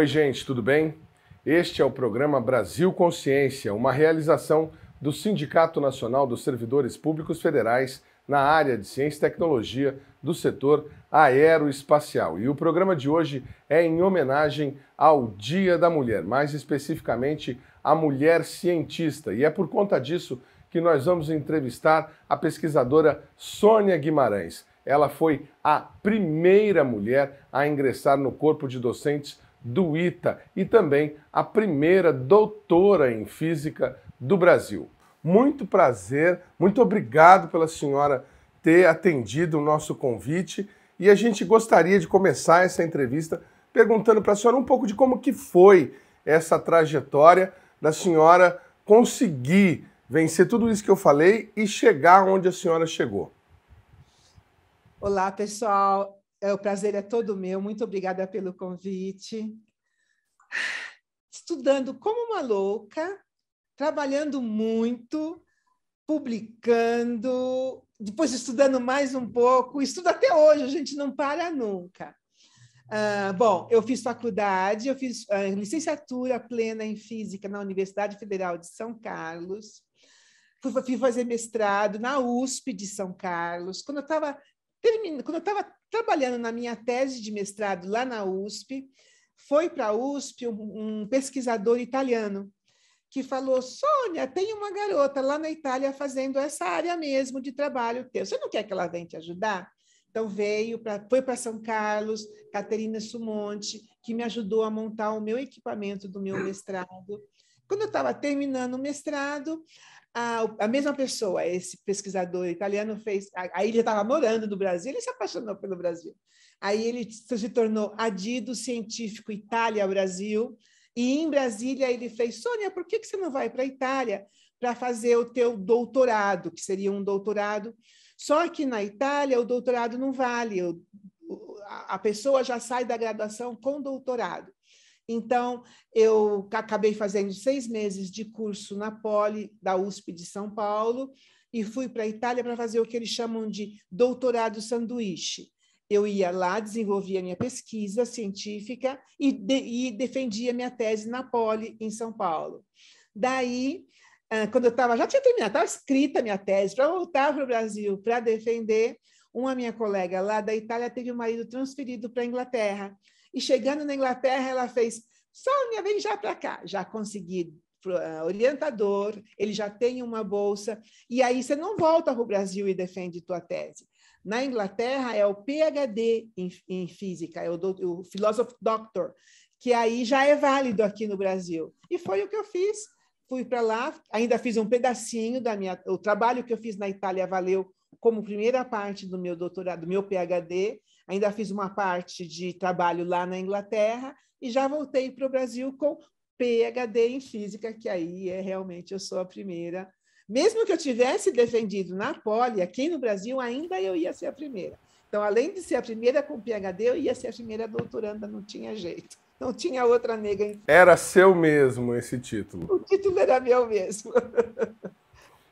Oi, gente, tudo bem? Este é o programa Brasil Consciência, uma realização do Sindicato Nacional dos Servidores Públicos Federais na área de ciência e tecnologia do setor aeroespacial. E o programa de hoje é em homenagem ao Dia da Mulher, mais especificamente à mulher cientista. E é por conta disso que nós vamos entrevistar a pesquisadora Sônia Guimarães. Ela foi a primeira mulher a ingressar no corpo de docentes do ITA e também a primeira doutora em física do Brasil. Muito prazer, muito obrigado pela senhora ter atendido o nosso convite e a gente gostaria de começar essa entrevista perguntando para a senhora um pouco de como que foi essa trajetória da senhora conseguir vencer tudo isso que eu falei e chegar onde a senhora chegou. Olá, pessoal. É, o prazer é todo meu. Muito obrigada pelo convite. Estudando como uma louca, trabalhando muito, publicando, depois estudando mais um pouco. Estudo até hoje, a gente não para nunca. Ah, bom, eu fiz faculdade, eu fiz ah, licenciatura plena em física na Universidade Federal de São Carlos. Fui, fui fazer mestrado na USP de São Carlos. Quando eu estava quando eu estava trabalhando na minha tese de mestrado lá na USP, foi para a USP um, um pesquisador italiano que falou: Sônia, tem uma garota lá na Itália fazendo essa área mesmo de trabalho teu. Você não quer que ela venha te ajudar? Então veio, pra, foi para São Carlos, Caterina Sumonte, que me ajudou a montar o meu equipamento do meu mestrado. Quando eu estava terminando o mestrado, a, a mesma pessoa, esse pesquisador italiano, fez. Aí ele já estava morando no Brasil, ele se apaixonou pelo Brasil. Aí ele se tornou adido científico Itália-Brasil. E em Brasília ele fez: Sônia, por que, que você não vai para a Itália para fazer o teu doutorado, que seria um doutorado? Só que na Itália o doutorado não vale, a pessoa já sai da graduação com doutorado. Então, eu acabei fazendo seis meses de curso na Poli, da USP de São Paulo, e fui para a Itália para fazer o que eles chamam de doutorado sanduíche. Eu ia lá, desenvolvia minha pesquisa científica e, de, e defendia minha tese na Poli, em São Paulo. Daí, ah, quando eu estava, já tinha terminado, estava escrita minha tese, para voltar para o Brasil para defender, uma minha colega lá da Itália teve o marido transferido para a Inglaterra e chegando na Inglaterra, ela fez: Sônia, vem já para cá. Já consegui eh, orientador, ele já tem uma bolsa, e aí você não volta para o Brasil e defende tua tese. Na Inglaterra é o PhD em, em física, é o, o Philosophy Doctor, que aí já é válido aqui no Brasil. E foi o que eu fiz. Fui para lá, ainda fiz um pedacinho da minha. O trabalho que eu fiz na Itália valeu como primeira parte do meu doutorado, do meu PhD, Ainda fiz uma parte de trabalho lá na Inglaterra e já voltei para o Brasil com PhD em física, que aí é realmente eu sou a primeira. Mesmo que eu tivesse defendido na Poli, aqui no Brasil, ainda eu ia ser a primeira. Então, além de ser a primeira com PhD, eu ia ser a primeira doutoranda, não tinha jeito. Não tinha outra nega. Em... Era seu mesmo esse título. O título era meu mesmo.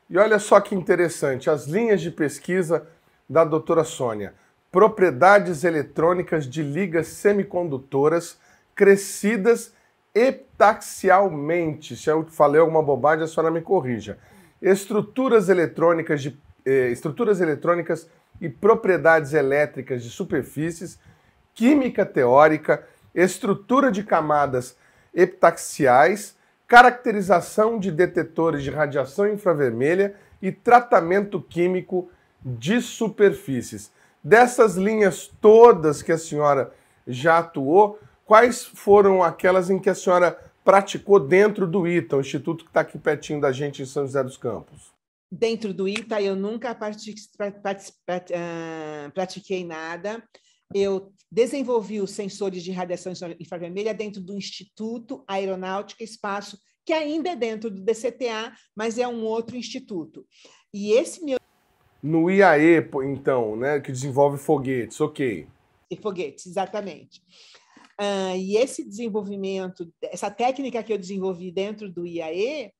e olha só que interessante, as linhas de pesquisa da doutora Sônia propriedades eletrônicas de ligas semicondutoras crescidas epitaxialmente. Se eu falei alguma bobagem, a senhora me corrija. Estruturas eletrônicas, de, eh, estruturas eletrônicas e propriedades elétricas de superfícies, química teórica, estrutura de camadas epitaxiais, caracterização de detetores de radiação infravermelha e tratamento químico de superfícies. Dessas linhas todas que a senhora já atuou, quais foram aquelas em que a senhora praticou dentro do ITA, o instituto que está aqui pertinho da gente em São José dos Campos? Dentro do ITA, eu nunca ah, pratiquei nada. Eu desenvolvi os sensores de radiação infravermelha dentro do Instituto Aeronáutica e Espaço, que ainda é dentro do DCTA, mas é um outro instituto. E esse meu no IAE, então, né, que desenvolve foguetes, ok. E foguetes, exatamente. Ah, e esse desenvolvimento, essa técnica que eu desenvolvi dentro do IAE,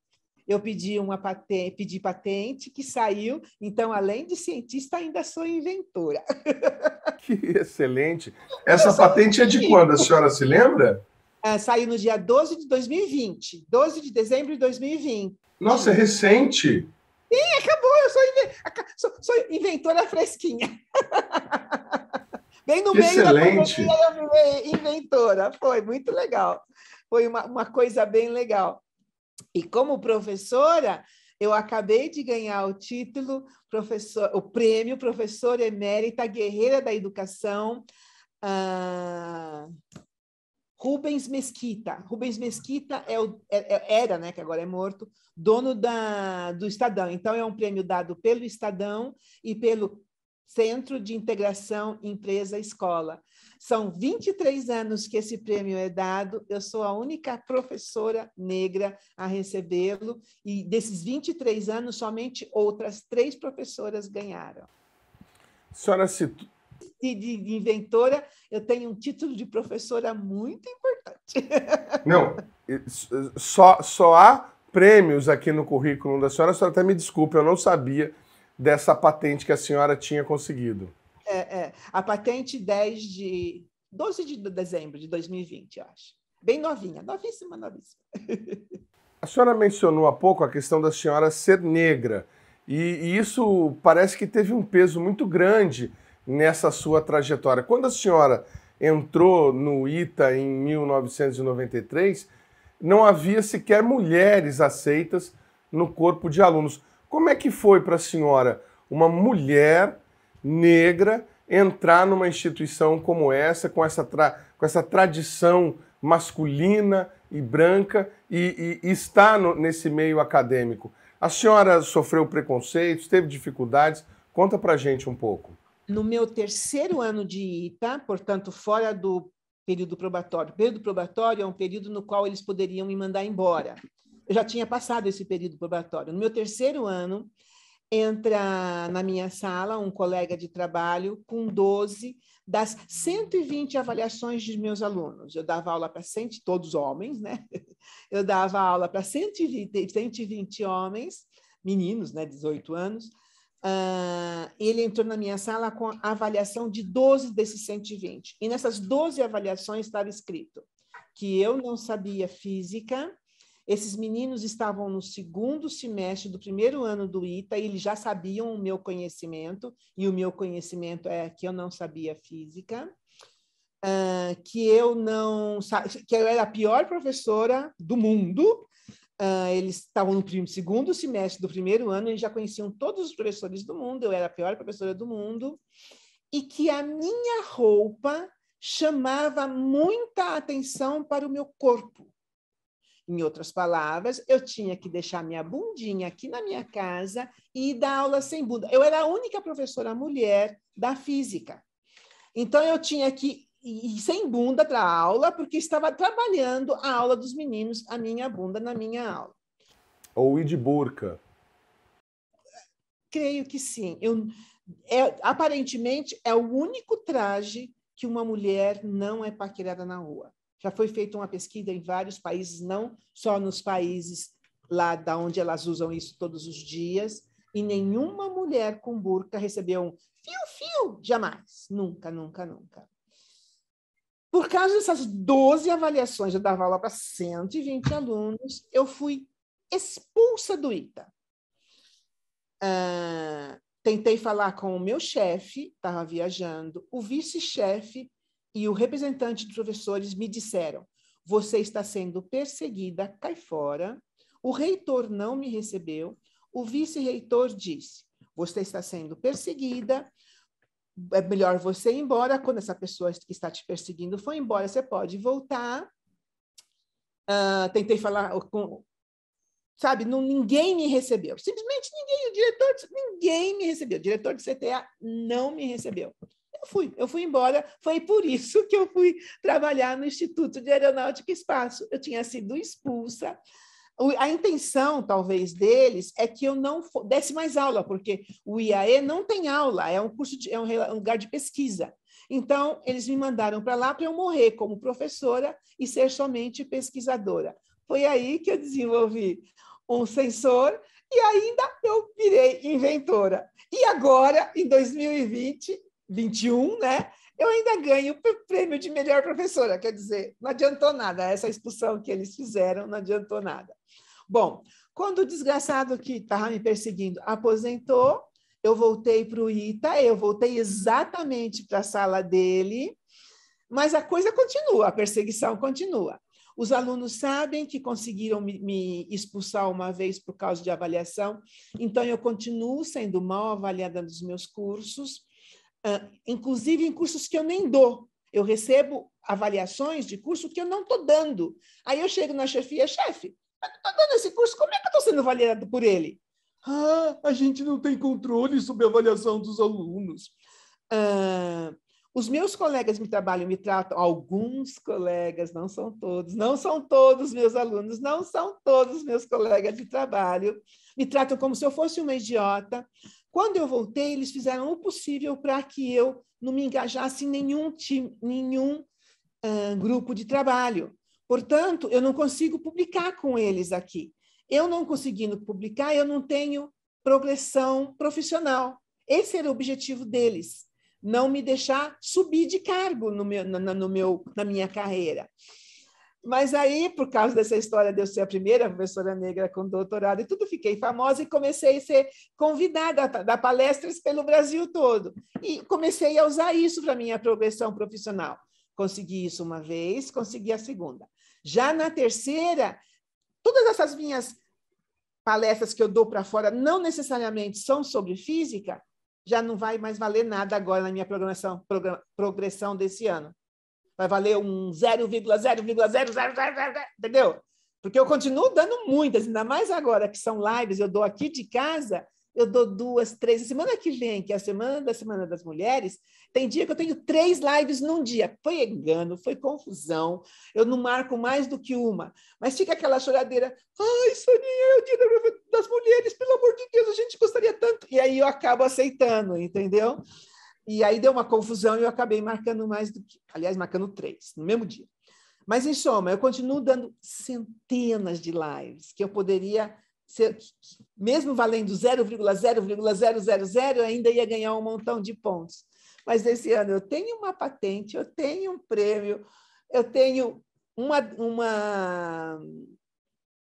eu pedi uma patente, pedi patente que saiu, então além de cientista ainda sou inventora. Que excelente. Essa patente é de quando, a senhora se lembra? Ah, saiu no dia 12 de 2020, 12 de dezembro de 2020. Nossa, é recente. Ih, acabou, eu sou, inve... sou, sou inventora fresquinha. Bem no Excelente. meio da pandemia, inventora. Foi muito legal. Foi uma, uma coisa bem legal. E como professora, eu acabei de ganhar o título, professor, o prêmio Professora Emérita Guerreira da Educação. Ah, Rubens Mesquita. Rubens Mesquita é o, é, é, era, né, que agora é morto, dono da, do Estadão. Então, é um prêmio dado pelo Estadão e pelo Centro de Integração Empresa-Escola. São 23 anos que esse prêmio é dado, eu sou a única professora negra a recebê-lo, e desses 23 anos, somente outras três professoras ganharam. A senhora citou de, de inventora, eu tenho um título de professora muito importante. Não, só, só há prêmios aqui no currículo da senhora. A senhora até me desculpe, eu não sabia dessa patente que a senhora tinha conseguido. É, é. A patente 10 de 12 de dezembro de 2020, eu acho. Bem novinha, novíssima, novíssima. A senhora mencionou há pouco a questão da senhora ser negra. E, e isso parece que teve um peso muito grande nessa sua trajetória. Quando a senhora entrou no ITA em 1993, não havia sequer mulheres aceitas no corpo de alunos. Como é que foi para a senhora, uma mulher negra, entrar numa instituição como essa, com essa, tra com essa tradição masculina e branca, e, e, e estar no, nesse meio acadêmico? A senhora sofreu preconceitos, teve dificuldades? Conta para gente um pouco no meu terceiro ano de ITA, portanto, fora do período probatório. O período probatório é um período no qual eles poderiam me mandar embora. Eu já tinha passado esse período probatório. No meu terceiro ano, entra na minha sala um colega de trabalho com 12 das 120 avaliações de meus alunos. Eu dava aula para 100, todos homens, né? Eu dava aula para 120, 120 homens, meninos, né, 18 anos, Uh, ele entrou na minha sala com a avaliação de 12 desses 120. E nessas 12 avaliações estava escrito que eu não sabia física, esses meninos estavam no segundo semestre do primeiro ano do ITA e eles já sabiam o meu conhecimento, e o meu conhecimento é que eu não sabia física. Uh, que eu não que eu era a pior professora do mundo Uh, eles estavam no primeiro, segundo semestre do primeiro ano, eles já conheciam todos os professores do mundo, eu era a pior professora do mundo, e que a minha roupa chamava muita atenção para o meu corpo. Em outras palavras, eu tinha que deixar minha bundinha aqui na minha casa e dar aula sem bunda. Eu era a única professora mulher da física. Então, eu tinha que e, sem bunda para aula, porque estava trabalhando a aula dos meninos, a minha bunda na minha aula. Ou ir de burca? Creio que sim. Eu, é, aparentemente, é o único traje que uma mulher não é paquerada na rua. Já foi feita uma pesquisa em vários países, não só nos países lá da onde elas usam isso todos os dias, e nenhuma mulher com burca recebeu um fio-fio, jamais, nunca, nunca, nunca. Por causa dessas 12 avaliações, eu dava aula para 120 alunos, eu fui expulsa do ITA. Uh, tentei falar com o meu chefe, estava viajando, o vice-chefe e o representante dos professores me disseram: você está sendo perseguida, cai fora. O reitor não me recebeu. O vice-reitor disse: você está sendo perseguida, é melhor você ir embora quando essa pessoa que está te perseguindo foi embora, você pode voltar. Uh, tentei falar com. Sabe, não, ninguém me recebeu. Simplesmente ninguém, o diretor, ninguém me recebeu. O diretor de CTA não me recebeu. Eu fui, eu fui embora. Foi por isso que eu fui trabalhar no Instituto de Aeronáutica e Espaço. Eu tinha sido expulsa a intenção, talvez, deles é que eu não desse mais aula, porque o IAE não tem aula, é um curso de, é um lugar de pesquisa. Então, eles me mandaram para lá para eu morrer como professora e ser somente pesquisadora. Foi aí que eu desenvolvi um sensor e ainda eu virei inventora. E agora, em 2020, 21, né? eu ainda ganho o prêmio de melhor professora. Quer dizer, não adiantou nada. Essa expulsão que eles fizeram não adiantou nada. Bom, quando o desgraçado que estava me perseguindo aposentou, eu voltei para o Ita, eu voltei exatamente para a sala dele, mas a coisa continua, a perseguição continua. Os alunos sabem que conseguiram me, me expulsar uma vez por causa de avaliação, então eu continuo sendo mal avaliada nos meus cursos, inclusive em cursos que eu nem dou. Eu recebo avaliações de curso que eu não estou dando. Aí eu chego na chefia, chefe, mas eu estou tá dando esse curso, como é que eu estou sendo avaliado por ele? Ah, a gente não tem controle sobre a avaliação dos alunos. Ah, os meus colegas me trabalham me tratam, alguns colegas, não são todos, não são todos meus alunos, não são todos meus colegas de trabalho, me tratam como se eu fosse uma idiota. Quando eu voltei, eles fizeram o possível para que eu não me engajasse em nenhum time, nenhum uh, grupo de trabalho. Portanto, eu não consigo publicar com eles aqui. Eu não conseguindo publicar, eu não tenho progressão profissional. Esse era o objetivo deles, não me deixar subir de cargo no meu, na, no meu, na minha carreira. Mas aí, por causa dessa história de eu ser a primeira professora negra com doutorado e tudo, fiquei famosa e comecei a ser convidada a dar palestras pelo Brasil todo. E comecei a usar isso para minha progressão profissional. Consegui isso uma vez, consegui a segunda. Já na terceira, todas essas minhas palestras que eu dou para fora não necessariamente são sobre física, já não vai mais valer nada agora na minha programação, progressão desse ano. Vai valer um 0,0,000, entendeu? Porque eu continuo dando muitas, ainda mais agora que são lives, eu dou aqui de casa, eu dou duas, três. A semana que vem, que é a semana da Semana das Mulheres, tem dia que eu tenho três lives num dia. Foi engano, foi confusão. Eu não marco mais do que uma. Mas fica aquela choradeira. Ai, Soninha, é o dia das mulheres, pelo amor de Deus, a gente gostaria tanto. E aí eu acabo aceitando, entendeu? E aí deu uma confusão e eu acabei marcando mais do que. Aliás, marcando três, no mesmo dia. Mas, em soma, eu continuo dando centenas de lives que eu poderia mesmo valendo 0,0,000, ainda ia ganhar um montão de pontos. Mas esse ano eu tenho uma patente, eu tenho um prêmio, eu tenho uma, uma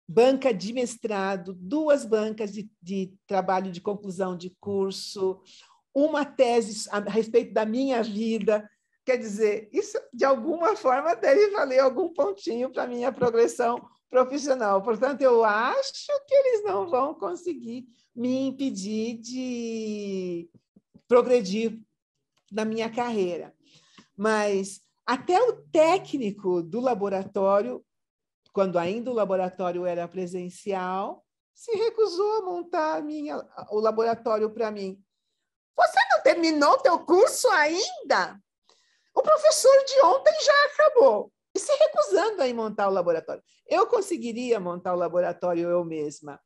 banca de mestrado, duas bancas de, de trabalho de conclusão de curso, uma tese a, a respeito da minha vida. Quer dizer, isso de alguma forma deve valer algum pontinho para minha progressão profissional. Portanto, eu acho que eles não vão conseguir me impedir de progredir na minha carreira. Mas até o técnico do laboratório, quando ainda o laboratório era presencial, se recusou a montar a minha, o laboratório para mim. Você não terminou teu curso ainda? O professor de ontem já acabou e se recusando a montar o laboratório. Eu conseguiria montar o laboratório eu mesma,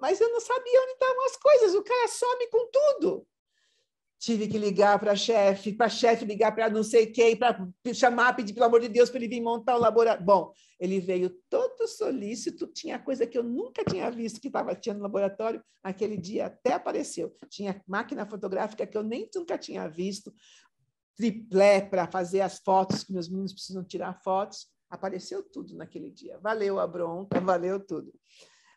mas eu não sabia onde estavam as coisas, o cara some com tudo. Tive que ligar para chefe, para chefe ligar para não sei quem, para chamar, pedir pelo amor de Deus para ele vir montar o laboratório. Bom, ele veio todo solícito, tinha coisa que eu nunca tinha visto que estava tinha no laboratório. Aquele dia até apareceu. Tinha máquina fotográfica que eu nem nunca tinha visto, triplé para fazer as fotos, que meus meninos precisam tirar fotos. Apareceu tudo naquele dia. Valeu a bronca, valeu tudo.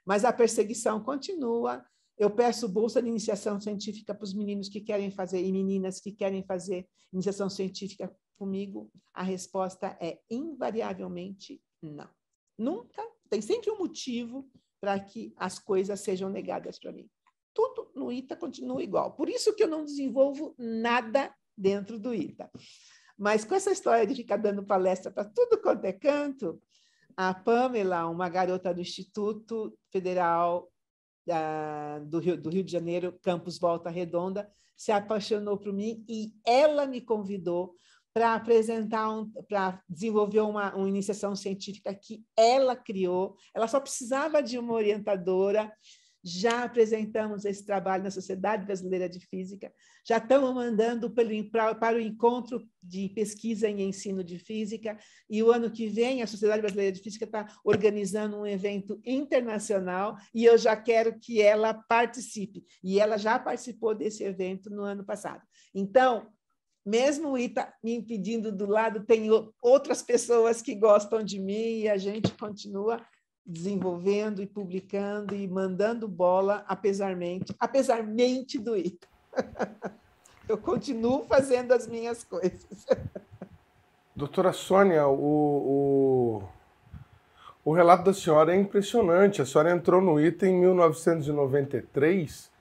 Mas a perseguição continua. Eu peço bolsa de iniciação científica para os meninos que querem fazer e meninas que querem fazer iniciação científica comigo. A resposta é invariavelmente não. Nunca, tem sempre um motivo para que as coisas sejam negadas para mim. Tudo no ITA continua igual. Por isso que eu não desenvolvo nada dentro do ITA. Mas com essa história de ficar dando palestra para tudo quanto é canto, a Pamela, uma garota do Instituto Federal da, ah, do, Rio, do Rio de Janeiro, campus Volta Redonda, se apaixonou por mim e ela me convidou para apresentar, um, para desenvolver uma, uma iniciação científica que ela criou. Ela só precisava de uma orientadora já apresentamos esse trabalho na Sociedade Brasileira de Física, já estamos mandando para o encontro de pesquisa em ensino de física, e o ano que vem a Sociedade Brasileira de Física está organizando um evento internacional e eu já quero que ela participe. E ela já participou desse evento no ano passado. Então, mesmo o Ita me impedindo do lado, tem outras pessoas que gostam de mim e a gente continua desenvolvendo e publicando e mandando bola, apesarmente, apesarmente do ITA. Eu continuo fazendo as minhas coisas. Doutora Sônia, o, o, o relato da senhora é impressionante. A senhora entrou no ITA em 1993,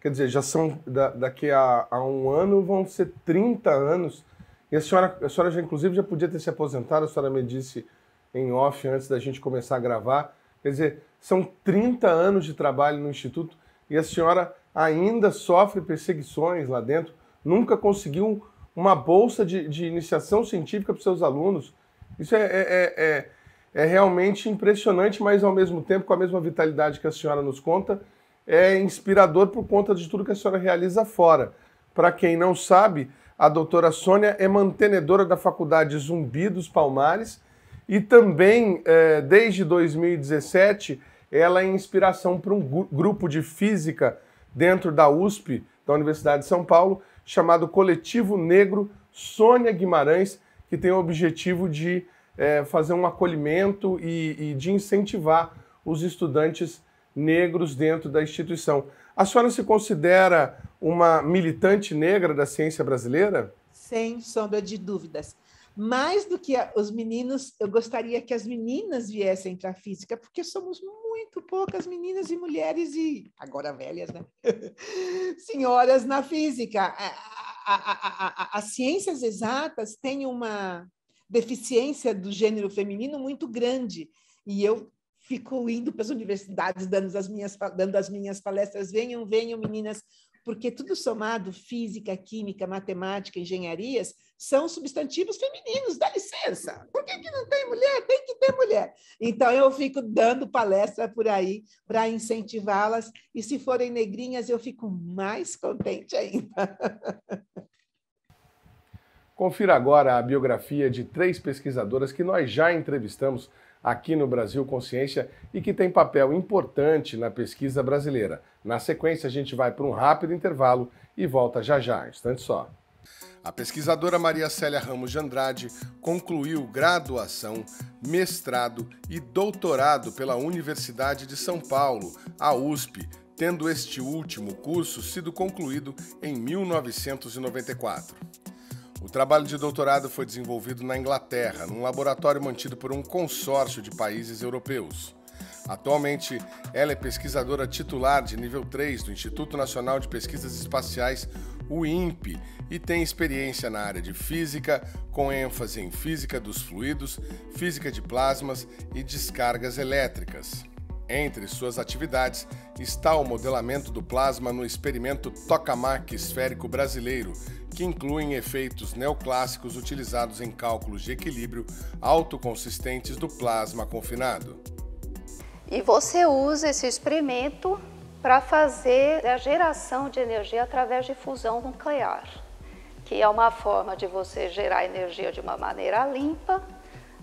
quer dizer, já são da, daqui a, a um ano vão ser 30 anos. E a senhora, a senhora já, inclusive, já podia ter se aposentado, a senhora me disse em off antes da gente começar a gravar. Quer dizer, são 30 anos de trabalho no Instituto e a senhora ainda sofre perseguições lá dentro, nunca conseguiu uma bolsa de, de iniciação científica para seus alunos. Isso é, é, é, é, realmente impressionante, mas ao mesmo tempo, com a mesma vitalidade que a senhora nos conta, é inspirador por conta de tudo que a senhora realiza fora. Para quem não sabe, a doutora Sônia é mantenedora da Faculdade Zumbi dos Palmares e também, é, desde 2017, ela é inspiração para um grupo de física dentro da USP, da Universidade de São Paulo, chamado Coletivo Negro Sônia Guimarães, que tem o objetivo de é, fazer um acolhimento e, e, de incentivar os estudantes negros dentro da instituição. A senhora se considera uma militante negra da ciência brasileira? Sem sombra de dúvidas mais do que a, os meninos, eu gostaria que as meninas viessem para a física, porque somos muito poucas meninas e mulheres, e agora velhas, né? Senhoras na física. as ciências exatas têm uma deficiência do gênero feminino muito grande, e eu fico indo para as universidades dando as minhas, dando as minhas palestras, venham, venham, meninas, porque tudo somado, física, química, matemática, engenharias, são substantivos femininos, dá licença. Por que, que não tem mulher? Tem que ter mulher. Então, eu fico dando palestra por aí para incentivá-las, e se forem negrinhas, eu fico mais contente ainda. Confira agora a biografia de três pesquisadoras que nós já entrevistamos aqui no Brasil Consciência e que tem papel importante na pesquisa brasileira. Na sequência, a gente vai para um rápido intervalo e volta já já, um instante só. A pesquisadora Maria Célia Ramos de Andrade concluiu graduação, mestrado e doutorado pela Universidade de São Paulo, a USP, tendo este último curso sido concluído em 1994. O trabalho de doutorado foi desenvolvido na Inglaterra, num laboratório mantido por um consórcio de países europeus. Atualmente, ela é pesquisadora titular de nível 3 do Instituto Nacional de Pesquisas Espaciais o INPE, e tem experiência na área de física, com ênfase em física dos fluidos, física de plasmas e descargas elétricas. Entre suas atividades está o modelamento do plasma no experimento tokamak esférico brasileiro, que incluem efeitos neoclássicos utilizados em cálculos de equilíbrio autoconsistentes do plasma confinado. E você usa esse experimento para fazer a geração de energia através de fusão nuclear, que é uma forma de você gerar energia de uma maneira limpa,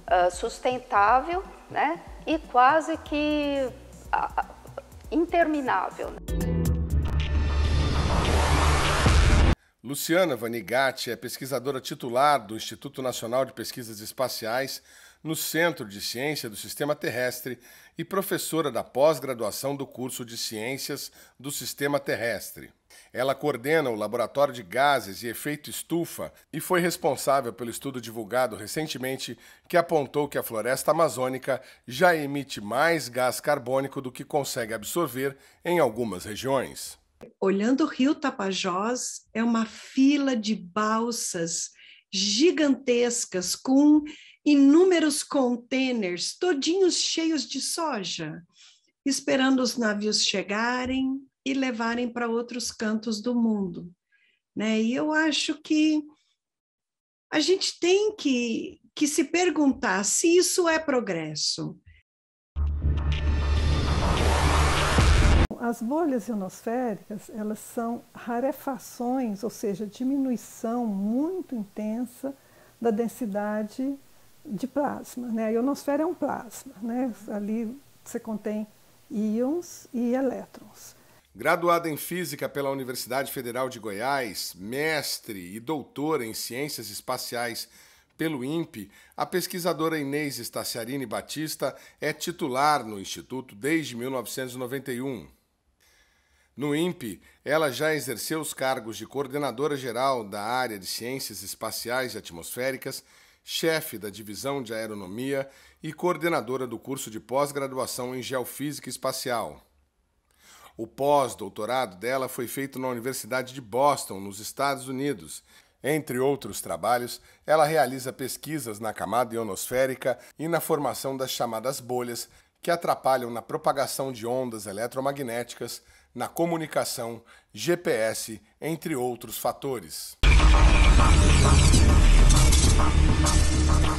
ah, sustentável né? e quase que ah, interminável. Né? Luciana Vanigatti é pesquisadora titular do Instituto Nacional de Pesquisas Espaciais no Centro de Ciência do Sistema Terrestre e professora da pós-graduação do curso de Ciências do Sistema Terrestre. Ela coordena o Laboratório de Gases e Efeito Estufa e foi responsável pelo estudo divulgado recentemente que apontou que a floresta amazônica já emite mais gás carbônico do que consegue absorver em algumas regiões. Olhando o rio Tapajós, é uma fila de balsas gigantescas com inúmeros containers, todinhos cheios de soja, esperando os navios chegarem e levarem para outros cantos do mundo. Né? E eu acho que a gente tem que, que se perguntar se isso é progresso. As bolhas ionosféricas, elas são rarefações, ou seja, diminuição muito intensa da densidade de plasma. Né? A ionosfera é um plasma, né? ali você contém íons e elétrons. Graduada em Física pela Universidade Federal de Goiás, mestre e doutora em Ciências Espaciais pelo INPE, a pesquisadora Inês Staciarini Batista é titular no Instituto desde 1991. No INPE, ela já exerceu os cargos de coordenadora geral da área de Ciências Espaciais e Atmosféricas chefe da divisão de aeronomia e coordenadora do curso de pós-graduação em geofísica espacial. O pós-doutorado dela foi feito na Universidade de Boston, nos Estados Unidos. Entre outros trabalhos, ela realiza pesquisas na camada ionosférica e na formação das chamadas bolhas, que atrapalham na propagação de ondas eletromagnéticas, na comunicação, GPS, entre outros fatores. Thank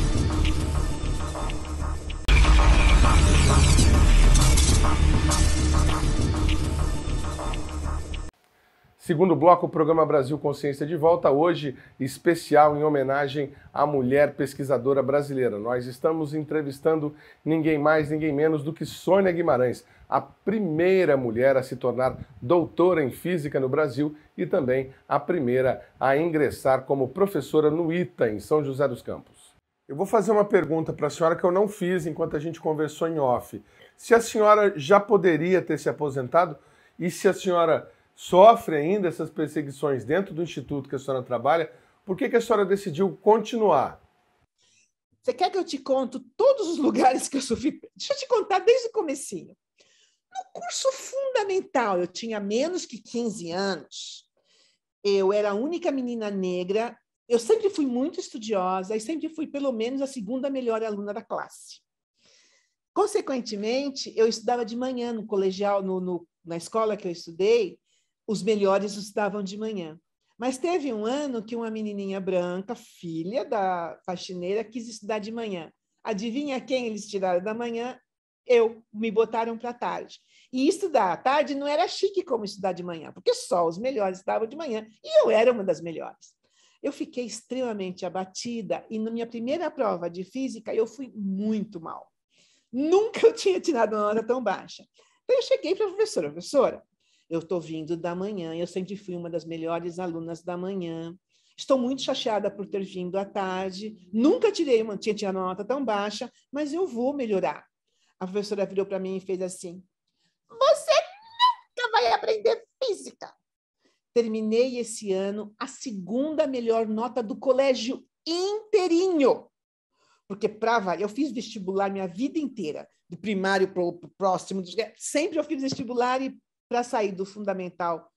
Segundo bloco, o programa Brasil Consciência de volta, hoje especial em homenagem à mulher pesquisadora brasileira. Nós estamos entrevistando ninguém mais, ninguém menos do que Sônia Guimarães, a primeira mulher a se tornar doutora em física no Brasil e também a primeira a ingressar como professora no ITA, em São José dos Campos. Eu vou fazer uma pergunta para a senhora que eu não fiz enquanto a gente conversou em off. Se a senhora já poderia ter se aposentado e se a senhora sofre ainda essas perseguições dentro do instituto que a senhora trabalha, por que, que a senhora decidiu continuar? Você quer que eu te conte todos os lugares que eu sofri? Deixa eu te contar desde o comecinho. No curso fundamental, eu tinha menos que 15 anos. Eu era a única menina negra. Eu sempre fui muito estudiosa e sempre fui, pelo menos, a segunda melhor aluna da classe. Consequentemente, eu estudava de manhã no colegial, no, no, na escola que eu estudei, os melhores os davam de manhã. Mas teve um ano que uma menininha branca, filha da faxineira, quis estudar de manhã. Adivinha quem eles tiraram da manhã? Eu, me botaram para tarde. E estudar à tarde não era chique como estudar de manhã, porque só os melhores estavam de manhã e eu era uma das melhores. Eu fiquei extremamente abatida e na minha primeira prova de física eu fui muito mal. Nunca eu tinha tirado uma nota tão baixa. Então eu cheguei para a professora, professora, eu estou vindo da manhã, eu sempre fui uma das melhores alunas da manhã. Estou muito chateada por ter vindo à tarde. Nunca tirei uma, tinha uma nota tão baixa, mas eu vou melhorar. A professora virou para mim e fez assim: Você nunca vai aprender física. Terminei esse ano a segunda melhor nota do colégio inteirinho. Porque, para eu fiz vestibular minha vida inteira, do primário para o próximo, sempre eu fiz vestibular e para sair do fundamental,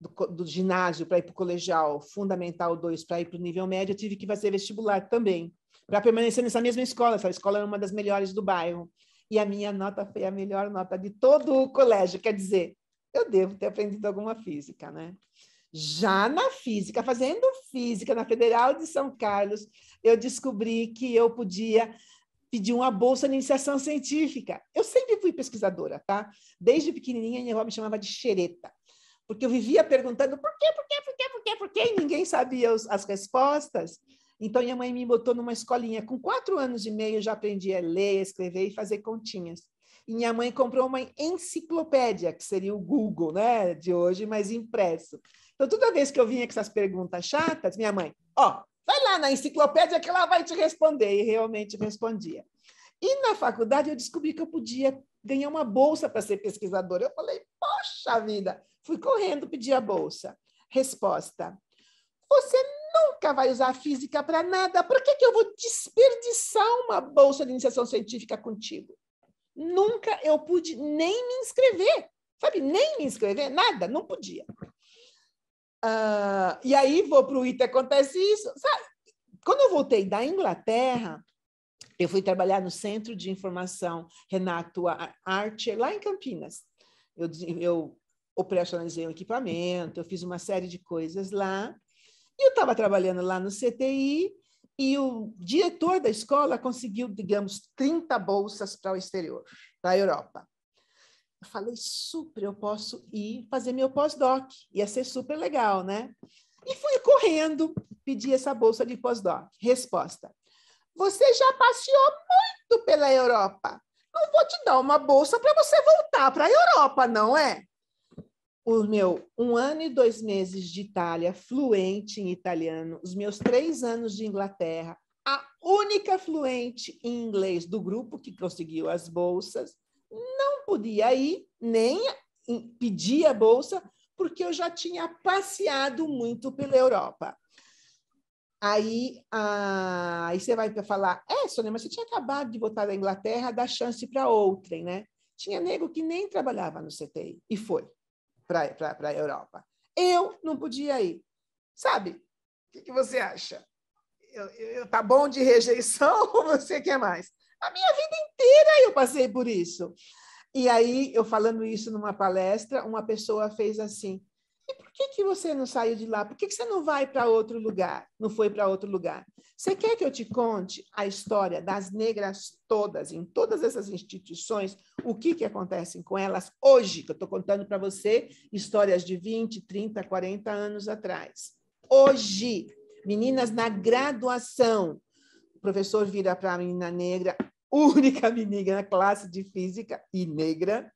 do, do ginásio, para ir para o colegial, fundamental 2, para ir para o nível médio, eu tive que fazer vestibular também, para permanecer nessa mesma escola. Essa escola era é uma das melhores do bairro. E a minha nota foi a melhor nota de todo o colégio. Quer dizer, eu devo ter aprendido alguma física, né? Já na física, fazendo física na Federal de São Carlos, eu descobri que eu podia pediu uma bolsa de iniciação científica. Eu sempre fui pesquisadora, tá? Desde pequenininha, minha avó me chamava de xereta, porque eu vivia perguntando por quê, por quê, por quê, por quê, por quê, e ninguém sabia os, as respostas. Então, minha mãe me botou numa escolinha. Com quatro anos e meio, eu já aprendi a ler, escrever e fazer continhas. E minha mãe comprou uma enciclopédia, que seria o Google né, de hoje, mas impresso. Então, toda vez que eu vinha com essas perguntas chatas, minha mãe, ó, oh, Vai lá na enciclopédia que ela vai te responder. E realmente respondia. E na faculdade eu descobri que eu podia ganhar uma bolsa para ser pesquisadora. Eu falei, poxa vida, fui correndo pedir a bolsa. Resposta: Você nunca vai usar física para nada. Por que, que eu vou desperdiçar uma bolsa de iniciação científica contigo? Nunca eu pude nem me inscrever, sabe? Nem me inscrever, nada, não podia. Uh, e aí vou para o Ita, acontece isso. Sabe? Quando eu voltei da Inglaterra, eu fui trabalhar no Centro de Informação Renato Archer lá em Campinas. Eu, eu operacionalizei um equipamento, eu fiz uma série de coisas lá. E eu estava trabalhando lá no CTI e o diretor da escola conseguiu, digamos, 30 bolsas para o exterior, para a Europa. Eu falei, super, eu posso ir fazer meu pós-doc. Ia ser super legal, né? E fui correndo pedir essa bolsa de pós-doc. Resposta: Você já passeou muito pela Europa. Não vou te dar uma bolsa para você voltar para a Europa, não é? o meu um ano e dois meses de Itália, fluente em italiano, os meus três anos de Inglaterra, a única fluente em inglês do grupo que conseguiu as bolsas, não podia ir nem pedir a bolsa, porque eu já tinha passeado muito pela Europa. Aí, ah, aí você vai falar, é, Sônia, mas você tinha acabado de voltar da Inglaterra, dá chance para outrem, né? Tinha nego que nem trabalhava no CTI e foi para a Europa. Eu não podia ir. Sabe? O que, que, você acha? Eu, eu, tá bom de rejeição ou você quer mais? A minha vida inteira eu passei por isso. E aí, eu falando isso numa palestra, uma pessoa fez assim: e por que, que você não saiu de lá? Por que, que você não vai para outro lugar? Não foi para outro lugar? Você quer que eu te conte a história das negras todas, em todas essas instituições, o que, que acontece com elas hoje? Que eu estou contando para você histórias de 20, 30, 40 anos atrás. Hoje, meninas na graduação, professor vira para a menina negra, única menina na classe de física e negra.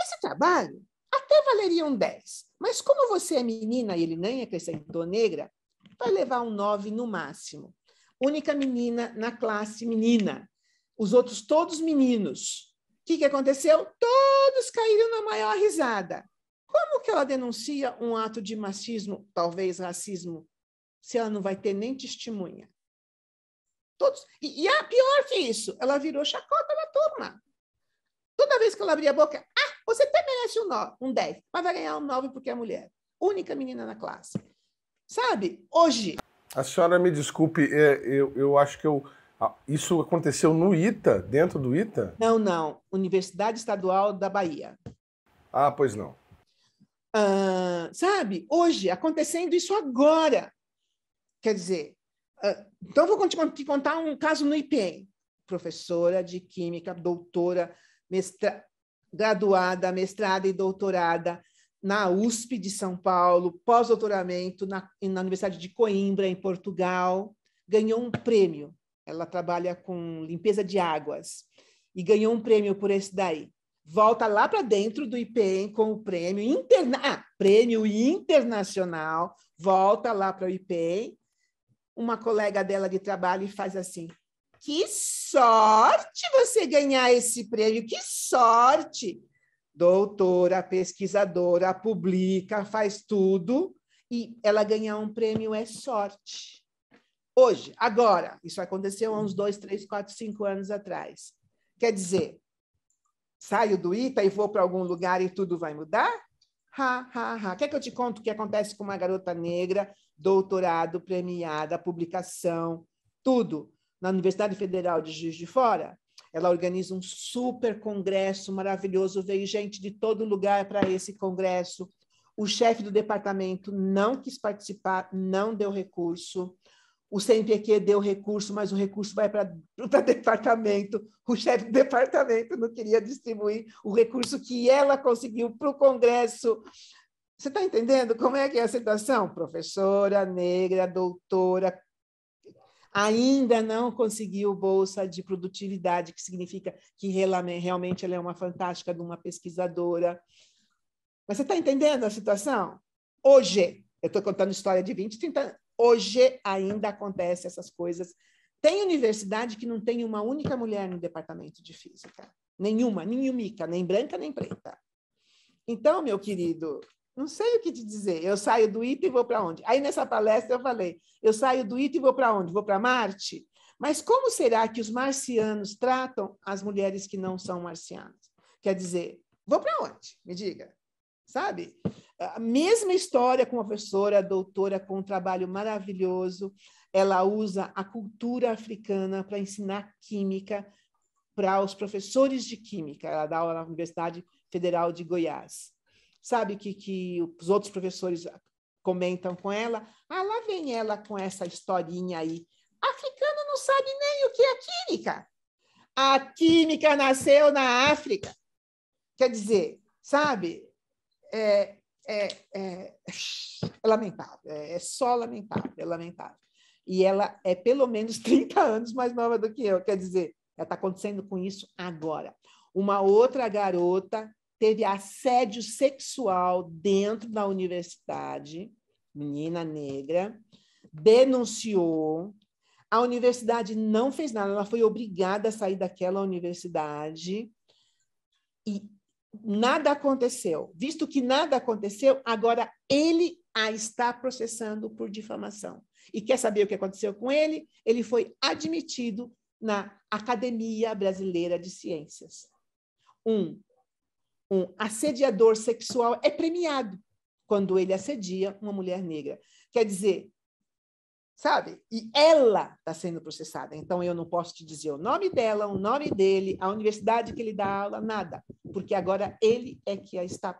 Esse trabalho até valeria um 10, mas como você é menina e ele nem acrescentou negra, vai levar um 9 no máximo. Única menina na classe menina. Os outros todos meninos. O que, que aconteceu? Todos caíram na maior risada. Como que ela denuncia um ato de machismo, talvez racismo, se ela não vai ter nem testemunha? Todos. E, e pior que isso, ela virou chacota na turma. Toda vez que ela abria a boca, ah, você até merece um, 9, um 10, mas vai ganhar um 9 porque é mulher. Única menina na classe. Sabe? Hoje. A senhora me desculpe, é, eu, eu acho que eu. Isso aconteceu no ITA, dentro do ITA? Não, não. Universidade Estadual da Bahia. Ah, pois não. Ah, sabe, hoje, acontecendo isso agora. Quer dizer, ah, então, vou te contar um caso no IPM. Professora de Química, doutora, mestra, graduada, mestrada e doutorada na USP de São Paulo, pós-doutoramento na, na Universidade de Coimbra, em Portugal, ganhou um prêmio. Ela trabalha com limpeza de águas e ganhou um prêmio por esse daí. Volta lá para dentro do IPM com o prêmio, interna ah, prêmio internacional, volta lá para o IPM uma colega dela de trabalho e faz assim: Que sorte você ganhar esse prêmio, que sorte! Doutora, pesquisadora, publica, faz tudo e ela ganhar um prêmio é sorte. Hoje, agora, isso aconteceu há uns dois, três, quatro, cinco anos atrás. Quer dizer, saio do ITA e vou para algum lugar e tudo vai mudar? Ha, ha, ha. Quer que eu te conte o que acontece com uma garota negra, doutorado, premiada, publicação, tudo, na Universidade Federal de Juiz de Fora? Ela organiza um super congresso maravilhoso, veio gente de todo lugar para esse congresso. O chefe do departamento não quis participar, não deu recurso o CNPq deu recurso, mas o recurso vai para o departamento. O chefe do departamento não queria distribuir o recurso que ela conseguiu para o Congresso. Você está entendendo como é que é a situação? Professora negra, doutora, ainda não conseguiu bolsa de produtividade, que significa que realmente ela é uma fantástica de uma pesquisadora. Mas você está entendendo a situação? Hoje, eu estou contando história de 20, 30 Hoje ainda acontece essas coisas. Tem universidade que não tem uma única mulher no departamento de física. Nenhuma, mica, nem branca, nem preta. Então, meu querido, não sei o que te dizer. Eu saio do ITA e vou para onde? Aí nessa palestra eu falei: eu saio do ITA e vou para onde? Vou para Marte? Mas como será que os marcianos tratam as mulheres que não são marcianas? Quer dizer, vou para onde? Me diga. Sabe? a mesma história com a professora, a doutora, com um trabalho maravilhoso. Ela usa a cultura africana para ensinar química para os professores de química. Ela dá aula na Universidade Federal de Goiás. Sabe que, que os outros professores comentam com ela? Ah, lá vem ela com essa historinha aí. Africano não sabe nem o que é química. A química nasceu na África. Quer dizer, sabe? É, é, é, é lamentável, é, é, só lamentável, é lamentável. E ela é pelo menos 30 anos mais nova do que eu, quer dizer, ela está acontecendo com isso agora. Uma outra garota teve assédio sexual dentro da universidade, menina negra, denunciou. A universidade não fez nada, ela foi obrigada a sair daquela universidade. E nada aconteceu. Visto que nada aconteceu, agora ele a está processando por difamação. E quer saber o que aconteceu com ele? Ele foi admitido na Academia Brasileira de Ciências. Um, um assediador sexual é premiado quando ele assedia uma mulher negra. Quer dizer, sabe? E ela está sendo processada. Então eu não posso te dizer o nome dela, o nome dele, a universidade que ele dá aula, nada, porque agora ele é que a está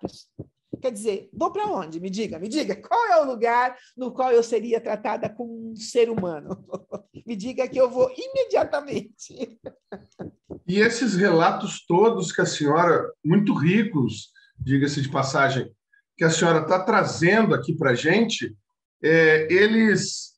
Quer dizer, vou para onde? Me diga, me diga, qual é o lugar no qual eu seria tratada como um ser humano? me diga que eu vou imediatamente. e esses relatos todos que a senhora, muito ricos, diga-se de passagem, que a senhora está trazendo aqui para a gente, é, eles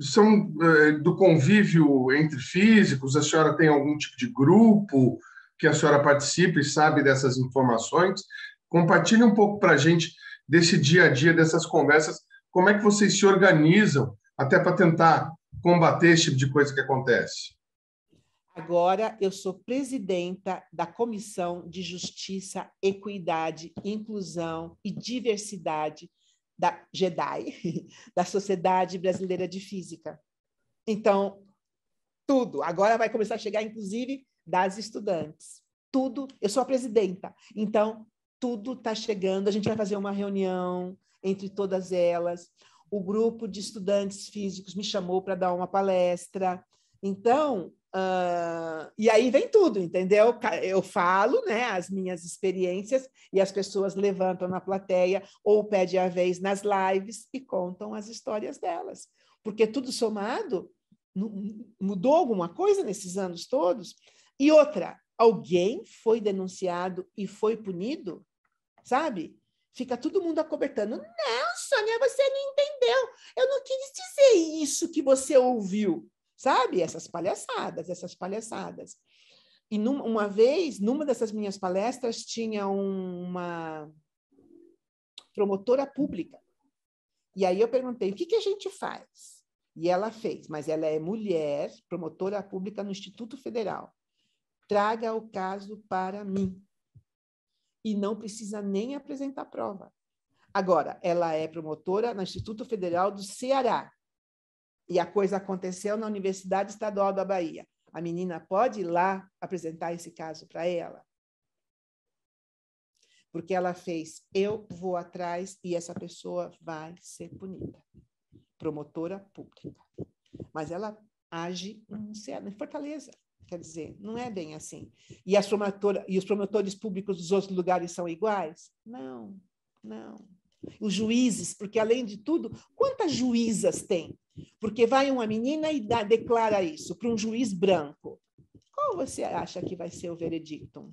são é, do convívio entre físicos? A senhora tem algum tipo de grupo que a senhora participe e sabe dessas informações? Compartilhe um pouco para a gente desse dia a dia, dessas conversas, como é que vocês se organizam até para tentar combater esse tipo de coisa que acontece? Agora eu sou presidenta da Comissão de Justiça, Equidade, Inclusão e Diversidade da JEDAI, da Sociedade Brasileira de Física. Então, tudo. Agora vai começar a chegar, inclusive, das estudantes. Tudo. Eu sou a presidenta. Então, tudo está chegando. A gente vai fazer uma reunião entre todas elas. O grupo de estudantes físicos me chamou para dar uma palestra. Então, Uh, e aí vem tudo, entendeu? Eu falo né, as minhas experiências e as pessoas levantam na plateia ou pedem a vez nas lives e contam as histórias delas. Porque tudo somado mudou alguma coisa nesses anos todos. E outra, alguém foi denunciado e foi punido, sabe? Fica todo mundo acobertando. Não, Sônia, você não entendeu. Eu não quis dizer isso que você ouviu sabe? Essas palhaçadas, essas palhaçadas. E num, uma vez, numa dessas minhas palestras, tinha uma promotora pública. E aí eu perguntei: o que, que a gente faz? E ela fez, mas ela é mulher, promotora pública no Instituto Federal. Traga o caso para mim. E não precisa nem apresentar prova. Agora, ela é promotora no Instituto Federal do Ceará. E a coisa aconteceu na Universidade Estadual da Bahia. A menina pode ir lá apresentar esse caso para ela? Porque ela fez, eu vou atrás e essa pessoa vai ser punida. Promotora pública. Mas ela age em é Fortaleza. Quer dizer, não é bem assim. E, as e os promotores públicos dos outros lugares são iguais? Não, não. Os juízes, porque além de tudo, quantas juízas tem? Porque vai uma menina e dá, declara isso para um juiz branco. Qual você acha que vai ser o veredicto?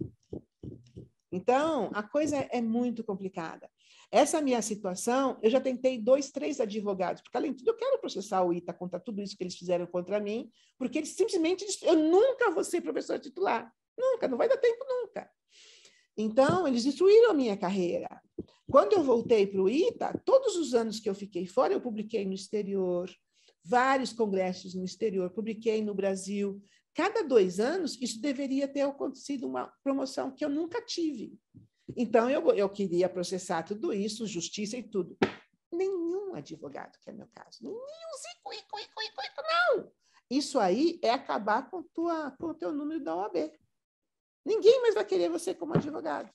Então, a coisa é muito complicada. Essa minha situação, eu já tentei dois, três advogados, porque além de tudo, eu quero processar o ITA contra tudo isso que eles fizeram contra mim, porque eles simplesmente eu nunca vou ser professor titular. Nunca, não vai dar tempo nunca. Então, eles destruíram a minha carreira. Quando eu voltei para o ITA, todos os anos que eu fiquei fora, eu publiquei no exterior, vários congressos no exterior, publiquei no Brasil. Cada dois anos, isso deveria ter acontecido uma promoção que eu nunca tive. Então, eu, eu queria processar tudo isso, justiça e tudo. Nenhum advogado, que é meu caso, nenhum zico, ico, ico, ico, ico, não! Isso aí é acabar com, com o teu número da OAB. Ninguém mais vai querer você como advogado.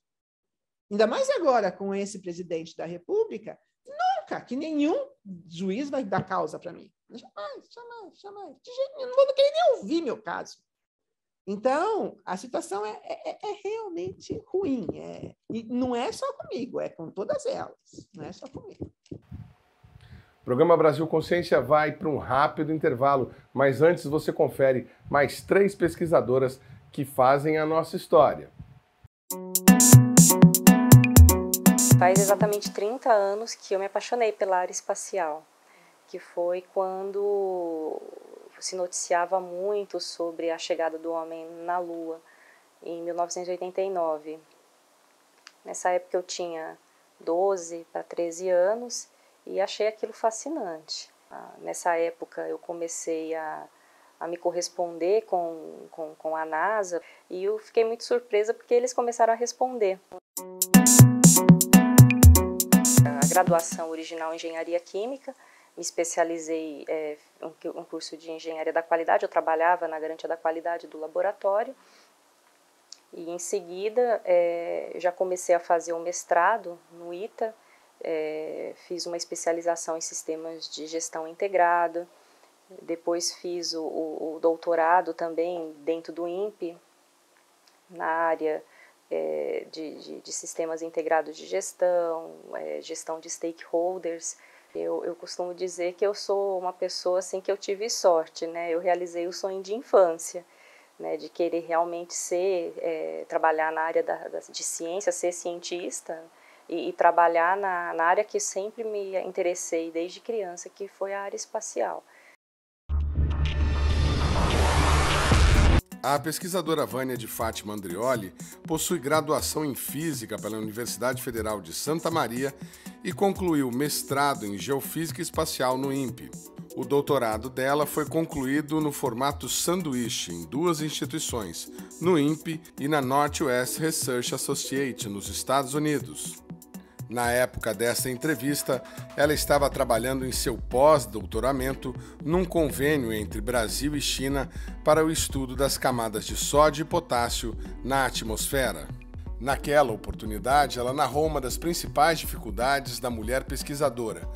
Ainda mais agora com esse presidente da República, nunca que nenhum juiz vai dar causa para mim. Jamais, jamais, jamais. De jeito nenhum, não vou querer nem ouvir meu caso. Então, a situação é, é, é, é realmente ruim. É, e não é só comigo, é com todas elas. Não é só comigo. O programa Brasil Consciência vai para um rápido intervalo, mas antes você confere mais três pesquisadoras que fazem a nossa história. Faz exatamente 30 anos que eu me apaixonei pela área espacial que foi quando se noticiava muito sobre a chegada do homem na Lua, em 1989. Nessa época eu tinha 12 para 13 anos e achei aquilo fascinante. Ah, nessa época eu comecei a, a me corresponder com, com, com a NASA e eu fiquei muito surpresa porque eles começaram a responder. A graduação original em Engenharia Química me especializei é, um curso de engenharia da qualidade, eu trabalhava na garantia da qualidade do laboratório. E em seguida, é, já comecei a fazer um mestrado no ITA, é, fiz uma especialização em sistemas de gestão integrada, depois fiz o, o, o doutorado também dentro do INPE, na área é, de, de, de, sistemas integrados de gestão, é, gestão de stakeholders, eu, eu costumo dizer que eu sou uma pessoa assim que eu tive sorte, né? Eu realizei o sonho de infância, né? De querer realmente ser, é, trabalhar na área da, da, de ciência, ser cientista e, e trabalhar na, na área que sempre me interessei desde criança, que foi a área espacial. A pesquisadora Vânia de Fátima Andrioli possui graduação em Física pela Universidade Federal de Santa Maria e concluiu mestrado em Geofísica Espacial no INPE. O doutorado dela foi concluído no formato sanduíche em duas instituições, no INPE e na Northwest Research Associate, nos Estados Unidos. Na época dessa entrevista, ela estava trabalhando em seu pós-doutoramento num convênio entre Brasil e China para o estudo das camadas de sódio e potássio na atmosfera. Naquela oportunidade, ela narrou uma das principais dificuldades da mulher pesquisadora,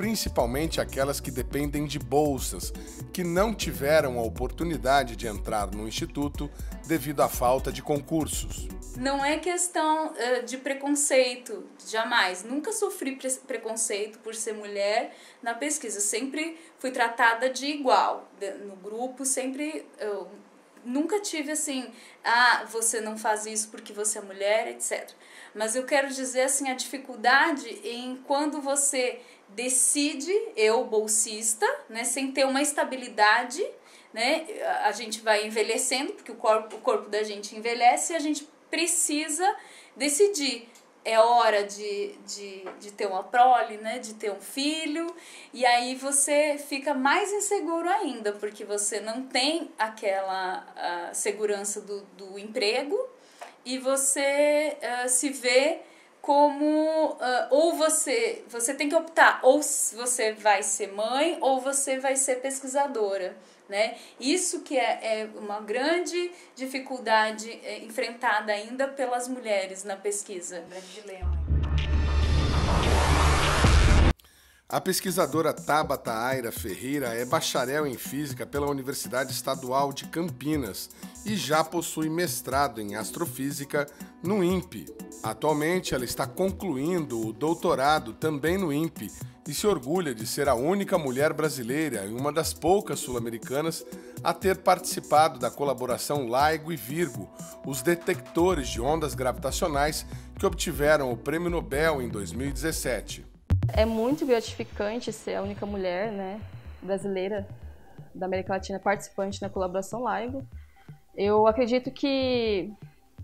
principalmente aquelas que dependem de bolsas, que não tiveram a oportunidade de entrar no instituto devido à falta de concursos. Não é questão uh, de preconceito, jamais. Nunca sofri pre preconceito por ser mulher na pesquisa. Sempre fui tratada de igual no grupo, sempre. Eu, nunca tive assim, ah, você não faz isso porque você é mulher, etc. Mas eu quero dizer assim a dificuldade em quando você decide, eu bolsista, né, sem ter uma estabilidade, né, a gente vai envelhecendo, porque o corpo, o corpo da gente envelhece e a gente precisa decidir. É hora de, de, de ter uma prole, né? De ter um filho. E aí você fica mais inseguro ainda, porque você não tem aquela segurança do, do emprego e você uh, se vê como uh, ou você você tem que optar ou você vai ser mãe ou você vai ser pesquisadora né isso que é, é uma grande dificuldade é, enfrentada ainda pelas mulheres na pesquisa é um grande dilema A pesquisadora Tabata Aira Ferreira é bacharel em física pela Universidade Estadual de Campinas e já possui mestrado em astrofísica no INPE. Atualmente, ela está concluindo o doutorado também no INPE e se orgulha de ser a única mulher brasileira e uma das poucas sul-americanas a ter participado da colaboração LIGO e Virgo, os detectores de ondas gravitacionais que obtiveram o Prêmio Nobel em 2017. É muito gratificante ser a única mulher né, brasileira da América Latina participante na colaboração LIGO. Eu acredito que,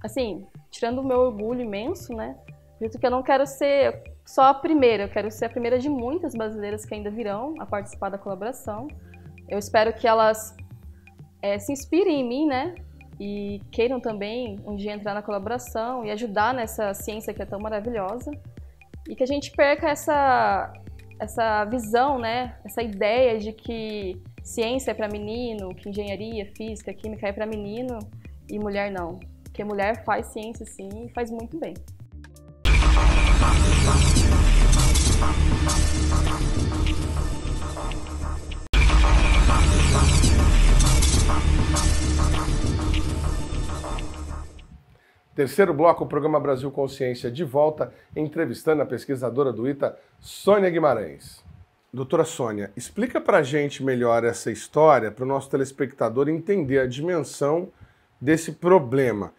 assim, tirando o meu orgulho imenso, né? Acredito que eu não quero ser só a primeira, eu quero ser a primeira de muitas brasileiras que ainda virão a participar da colaboração. Eu espero que elas é, se inspirem em mim, né? E queiram também um dia entrar na colaboração e ajudar nessa ciência que é tão maravilhosa. E que a gente perca essa, essa visão, né? Essa ideia de que ciência é para menino, que engenharia, física, química é para menino e mulher não. Porque mulher faz ciência sim e faz muito bem. Thank you. Terceiro bloco, o programa Brasil Consciência de volta, entrevistando a pesquisadora do ITA, Sônia Guimarães. Doutora Sônia, explica para a gente melhor essa história, para o nosso telespectador entender a dimensão desse problema.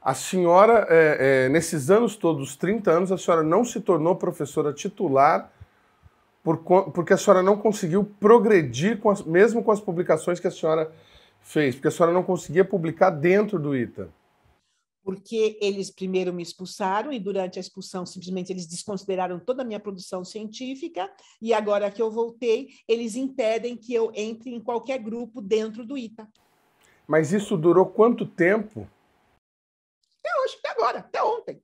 A senhora, é, é, nesses anos todos, 30 anos, a senhora não se tornou professora titular por, porque a senhora não conseguiu progredir, com as, mesmo com as publicações que a senhora fez, porque a senhora não conseguia publicar dentro do ITA porque eles primeiro me expulsaram e durante a expulsão simplesmente eles desconsideraram toda a minha produção científica e agora que eu voltei, eles impedem que eu entre em qualquer grupo dentro do ITA. Mas isso durou quanto tempo? Até hoje, até agora, até ontem.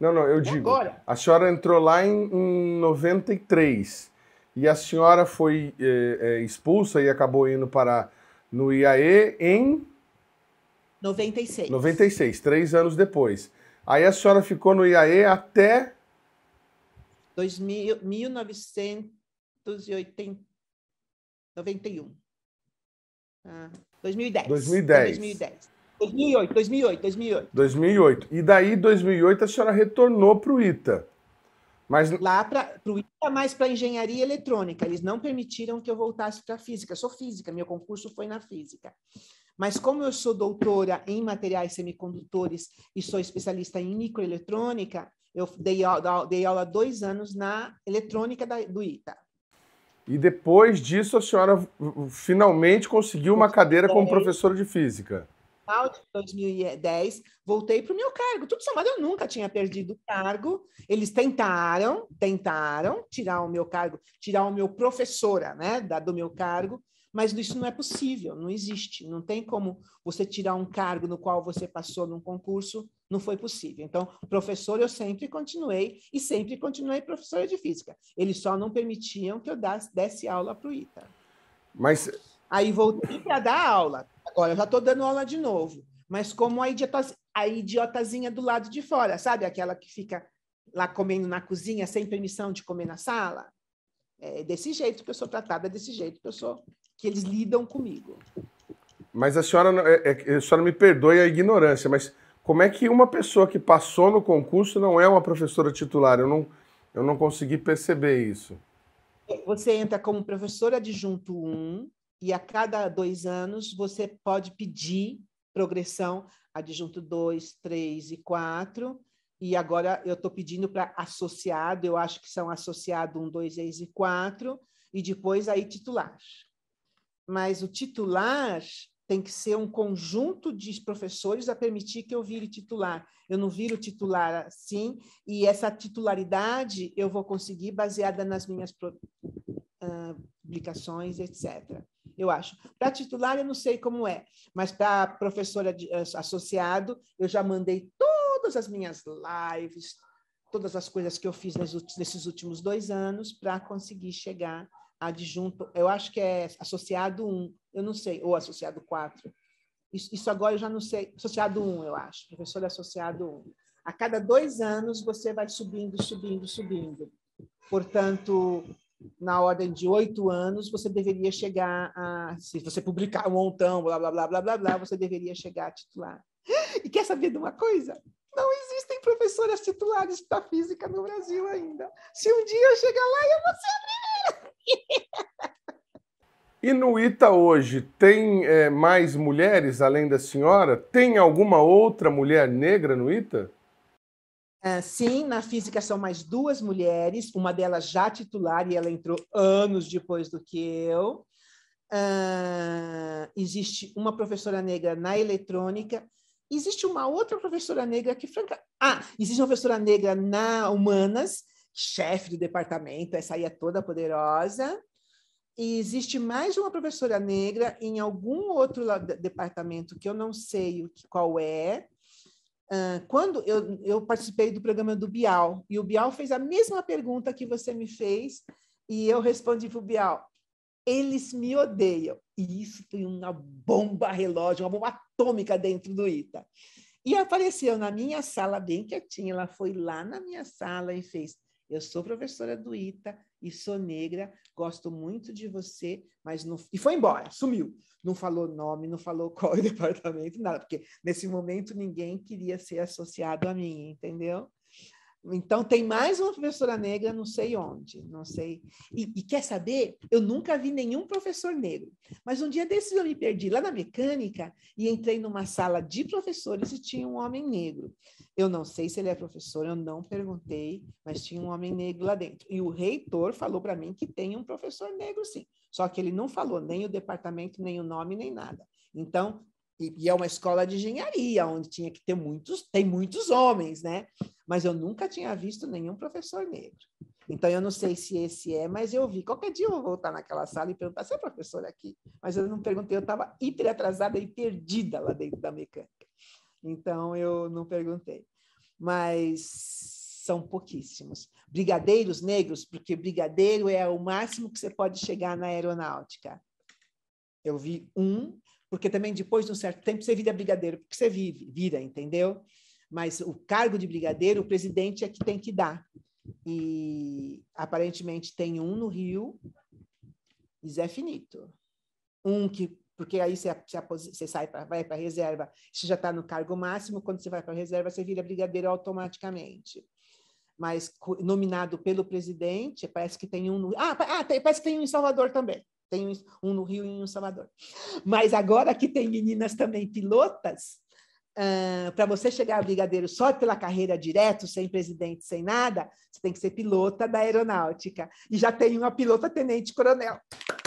Não, não, eu até digo. Agora. A senhora entrou lá em, em 93 e a senhora foi é, é, expulsa e acabou indo para no IAE em 96. 96, três anos depois. Aí a senhora ficou no IAE até. 2000, 1991. Ah, 2010. 2010. 2010. 2008, 2008, 2008. 2008. E daí, 2008, a senhora retornou para o ITA. Mas... Lá para o ITA, mais para engenharia eletrônica. Eles não permitiram que eu voltasse para a física. Eu sou física, meu concurso foi na física. Mas como eu sou doutora em materiais semicondutores e sou especialista em microeletrônica, eu dei, aula, dei aula dois anos na eletrônica da, do ITA. E depois disso, a senhora finalmente conseguiu uma cadeira como professora de física. Final de 2010, voltei para o meu cargo. Tudo somado, eu nunca tinha perdido o cargo. Eles tentaram, tentaram tirar o meu cargo, tirar o meu professora, né, da, do meu cargo. Mas isso não é possível, não existe. Não tem como você tirar um cargo no qual você passou num concurso, não foi possível. Então, professor eu sempre continuei e sempre continuei professora de física. Eles só não permitiam que eu desse aula para o ITA. Mas... Aí voltei para dar aula. Agora eu já estou dando aula de novo. Mas como a, idiota a idiotazinha do lado de fora, sabe? Aquela que fica lá comendo na cozinha sem permissão de comer na sala. É desse jeito que eu sou tratada, é desse jeito que eu sou que eles lidam comigo. Mas a senhora, é, é, é, a senhora me perdoe a ignorância, mas como é que uma pessoa que passou no concurso não é uma professora titular? Eu não, eu não consegui perceber isso. Você entra como professora adjunto 1 e a cada dois anos você pode pedir progressão adjunto 2, 3 e 4. E agora eu estou pedindo para associado, eu acho que são associado 1, 2, 3 e 4, e depois aí titular mas o titular tem que ser um conjunto de professores a permitir que eu vire titular. Eu não viro titular assim, e essa titularidade eu vou conseguir baseada nas minhas ah, publicações, etc. Eu acho. Para titular, eu não sei como é, mas para professora ah, associado, eu já mandei todas as minhas lives, todas as coisas que eu fiz nesses últimos dois anos para conseguir chegar adjunto, eu acho que é associado 1, eu não sei, ou associado 4. Isso, isso agora eu já não sei, associado 1, eu acho, professor associado 1. A cada dois anos você vai subindo, subindo, subindo. Portanto, na ordem de oito anos, você deveria chegar a. Se você publicar um montão, blá, blá, blá, blá, blá, blá, você deveria chegar a titular. E quer saber de uma coisa? Não existem professoras titulares da física no Brasil ainda. Se um dia eu chegar lá, eu vou ser E no Ita hoje, tem é, mais mulheres além da senhora? Tem alguma outra mulher negra no Ita? É, sim, na física são mais duas mulheres, uma delas já titular e ela entrou anos depois do que eu. Ah, existe uma professora negra na eletrônica, existe uma outra professora negra que, franca. Ah, existe uma professora negra na humanas chefe do departamento, essa aí é toda poderosa. E existe mais uma professora negra em algum outro departamento que eu não sei qual é. Ah, quando eu, eu participei do programa do Bial, e o Bial fez a mesma pergunta que você me fez, e eu respondi para o Bial: eles me odeiam. E isso foi uma bomba relógio, uma bomba atômica dentro do ITA. E apareceu na minha sala, bem quietinha, ela foi lá na minha sala e fez: eu sou professora do ITA e sou negra, gosto muito de você, mas não. E foi embora, sumiu. Não falou nome, não falou qual é departamento, nada, porque nesse momento ninguém queria ser associado a mim, entendeu? Então, tem mais uma professora negra, não sei onde, não sei. E, e, quer saber? Eu nunca vi nenhum professor negro. Mas um dia desses eu me perdi lá na mecânica e entrei numa sala de professores e tinha um homem negro. Eu não sei se ele é professor, eu não perguntei, mas tinha um homem negro lá dentro. E o reitor falou para mim que tem um professor negro, sim. Só que ele não falou nem o departamento, nem o nome, nem nada. Então, e, e, é uma escola de engenharia, onde tinha que ter muitos, tem muitos homens, né? Mas eu nunca tinha visto nenhum professor negro. Então, eu não sei se esse é, mas eu vi. Qualquer dia eu vou voltar naquela sala e perguntar, se é professor aqui? Mas eu não perguntei, eu estava hiper atrasada e perdida lá dentro da mecânica. Então, eu não perguntei. Mas são pouquíssimos. Brigadeiros negros, porque brigadeiro é o máximo que você pode chegar na aeronáutica. Eu vi um, porque também depois de um certo tempo você vira brigadeiro, porque você vive, vira, entendeu? Mas o cargo de brigadeiro, o presidente é que tem que dar. E aparentemente tem um no Rio, e Zé Finito. Um que, porque aí você, você sai pra, vai para reserva, você já está no cargo máximo, quando você vai para reserva, você vira brigadeiro automaticamente. Mas nominado pelo presidente, parece que tem um. No, ah, ah tem, parece que tem um em Salvador também. Tem um no Rio e um em Salvador. Mas agora que tem meninas também pilotas, uh, ah, para você chegar a brigadeiro só pela carreira direto, sem presidente, sem nada, você tem que ser pilota da aeronáutica. E já tem uma pilota tenente-coronel.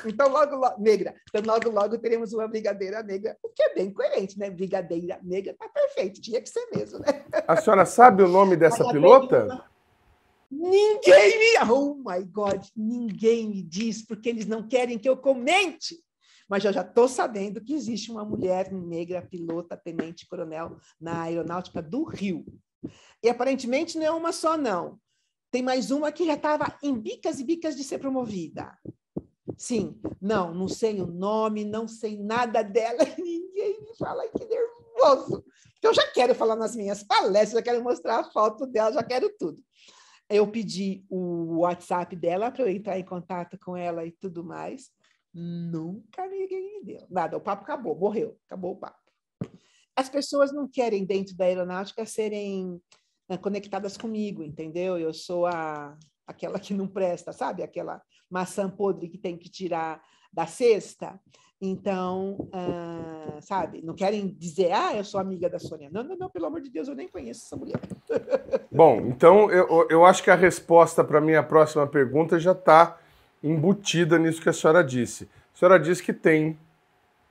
Então, logo, logo, negra. Então, logo, logo teremos uma brigadeira negra, o que é bem coerente, né? Brigadeira negra está perfeito, tinha que ser mesmo, né? A senhora sabe o nome dessa pilota? Ninguém me. Oh my God, ninguém me diz, porque eles não querem que eu comente. Mas eu já estou sabendo que existe uma mulher negra, pilota, tenente-coronel na Aeronáutica do Rio. E aparentemente não é uma só, não. Tem mais uma que já estava em bicas e bicas de ser promovida. Sim, não, não sei o nome, não sei nada dela, ninguém me fala, que nervoso. Eu já quero falar nas minhas palestras, já quero mostrar a foto dela, já quero tudo. Eu pedi o WhatsApp dela para eu entrar em contato com ela e tudo mais. Nunca ninguém me deu. Nada, o papo acabou, morreu, acabou o papo. As pessoas não querem, dentro da aeronáutica, serem né, conectadas comigo, entendeu? Eu sou a, aquela que não presta, sabe? Aquela maçã podre que tem que tirar da cesta. Então, uh, sabe, não querem dizer, ah, eu sou amiga da Sônia. Não, não, não, pelo amor de Deus, eu nem conheço essa mulher. Bom, então eu, eu acho que a resposta para a minha próxima pergunta já está embutida nisso que a senhora disse. A senhora disse que tem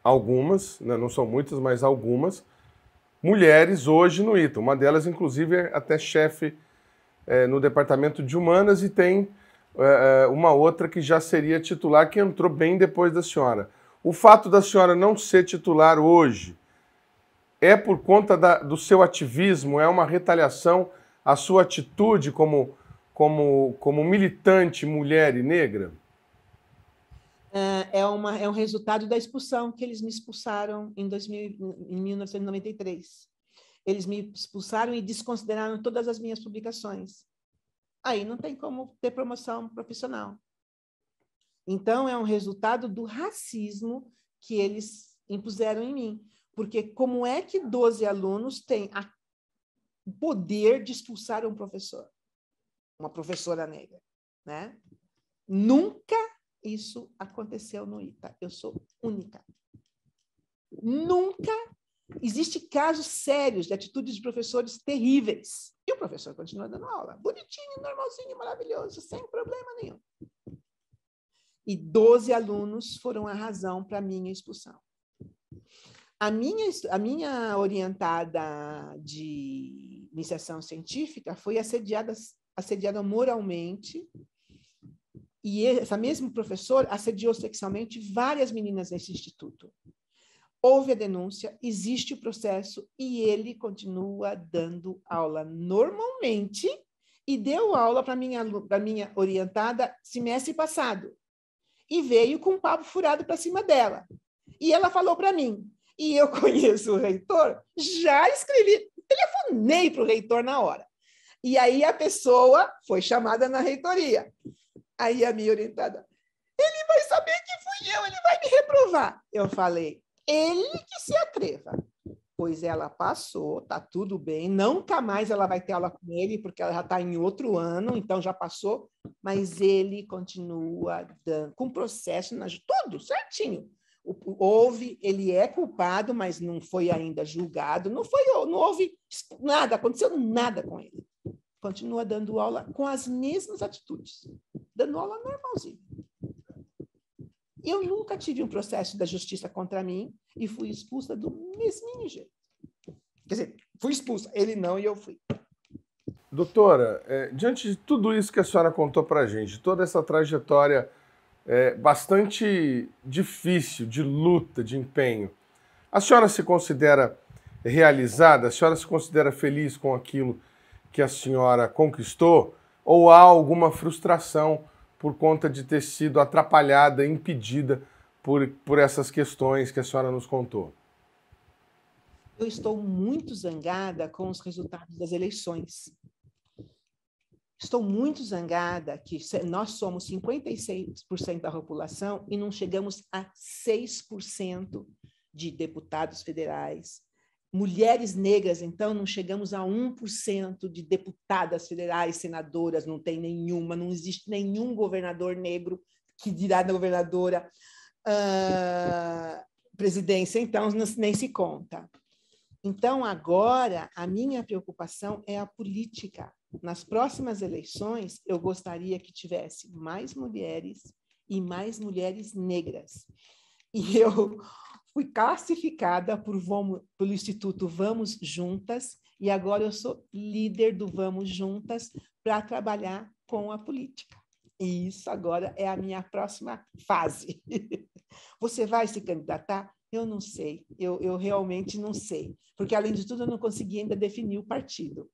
algumas, né, não são muitas, mas algumas, mulheres hoje no ITA. Uma delas, inclusive, é até chefe é, no departamento de humanas e tem é, é uma outra que já seria titular, que entrou bem depois da senhora. O fato da senhora não ser titular hoje é por conta da, do seu ativismo, é uma retaliação à sua atitude como, como, como militante mulher e negra? É, é uma, é um resultado da expulsão que eles me expulsaram em, 2000, em 1993. Eles me expulsaram e desconsideraram todas as minhas publicações. Aí não tem como ter promoção profissional. Então, é um resultado do racismo que eles impuseram em mim. Porque como é que 12 alunos têm o poder de expulsar um professor? Uma professora negra, né? Nunca isso aconteceu no ITA. Eu sou única. Nunca existe casos sérios de atitudes de professores terríveis. E o professor continua dando aula, bonitinho, normalzinho, maravilhoso, sem problema nenhum e 12 alunos foram a razão para a minha expulsão. A minha, a minha orientada de iniciação científica foi assediada, assediada moralmente, e essa mesma professora assediou sexualmente várias meninas nesse instituto. Houve a denúncia, existe o processo e ele continua dando aula normalmente e deu aula para minha para minha orientada semestre passado e veio com um papo furado para cima dela. E ela falou para mim, e eu conheço o reitor, já escrevi, telefonei para o reitor na hora. E aí a pessoa foi chamada na reitoria. Aí a minha orientada, ele vai saber que fui eu, ele vai me reprovar. Eu falei, ele que se atreva pois ela passou, tá tudo bem, nunca tá mais ela vai ter aula com ele, porque ela já está em outro ano, então já passou, mas ele continua dando, com processo, tudo certinho. Houve, ele é culpado, mas não foi ainda julgado, não foi, não houve nada, aconteceu nada com ele. Continua dando aula com as mesmas atitudes, dando aula normalzinho. Eu nunca tive um processo da justiça contra mim e fui expulsa do mesmo jeito. Quer dizer, fui expulsa, ele não e eu fui. Doutora, é, diante de tudo isso que a senhora contou para a gente, toda essa trajetória é, bastante difícil, de luta, de empenho, a senhora se considera realizada? A senhora se considera feliz com aquilo que a senhora conquistou? Ou há alguma frustração por conta de ter sido atrapalhada, impedida por, por essas questões que a senhora nos contou? Eu estou muito zangada com os resultados das eleições. Estou muito zangada que nós somos 56% da população e não chegamos a 6% de deputados federais, Mulheres negras, então, não chegamos a 1% de deputadas federais, senadoras, não tem nenhuma, não existe nenhum governador negro que dirá da governadora uh, presidência, então nem se conta. Então, agora, a minha preocupação é a política. Nas próximas eleições, eu gostaria que tivesse mais mulheres e mais mulheres negras. E eu fui classificada por Vamos, pelo Instituto Vamos Juntas e agora eu sou líder do Vamos Juntas para trabalhar com a política. E isso agora é a minha próxima fase. Você vai se candidatar? Eu não sei, eu, eu realmente não sei, porque além de tudo eu não consegui ainda definir o partido,